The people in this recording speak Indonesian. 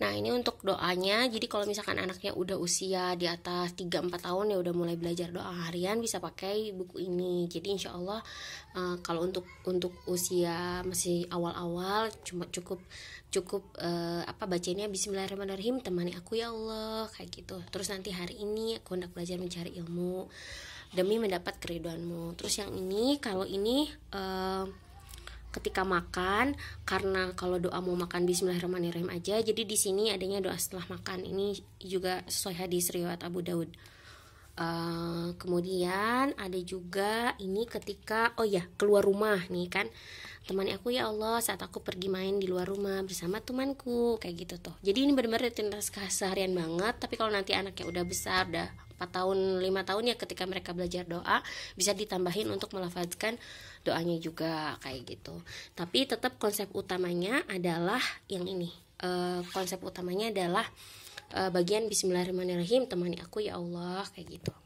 Nah, ini untuk doanya. Jadi kalau misalkan anaknya udah usia di atas 3-4 tahun ya udah mulai belajar doa harian bisa pakai buku ini. Jadi insya Allah uh, kalau untuk untuk usia masih awal-awal cuma cukup cukup uh, apa bacanya bismillahirrahmanirrahim temani aku ya Allah kayak gitu. Terus nanti hari ini aku hendak belajar mencari ilmu demi mendapat keriduanmu. Terus yang ini kalau ini uh, ketika makan karena kalau doa mau makan bismillahirrahmanirrahim aja jadi di sini adanya doa setelah makan ini juga sesuai hadis riwayat Abu Daud uh, kemudian ada juga ini ketika oh ya keluar rumah nih kan teman aku ya Allah saat aku pergi main di luar rumah bersama temanku kayak gitu tuh jadi ini benar-benar rutinitas keseharian banget tapi kalau nanti anaknya udah besar udah 4 tahun 5 tahun ya ketika mereka belajar doa bisa ditambahin untuk melafalkan doanya juga kayak gitu tapi tetap konsep utamanya adalah yang ini e, konsep utamanya adalah e, bagian Bismillahirrahmanirrahim temani aku ya Allah kayak gitu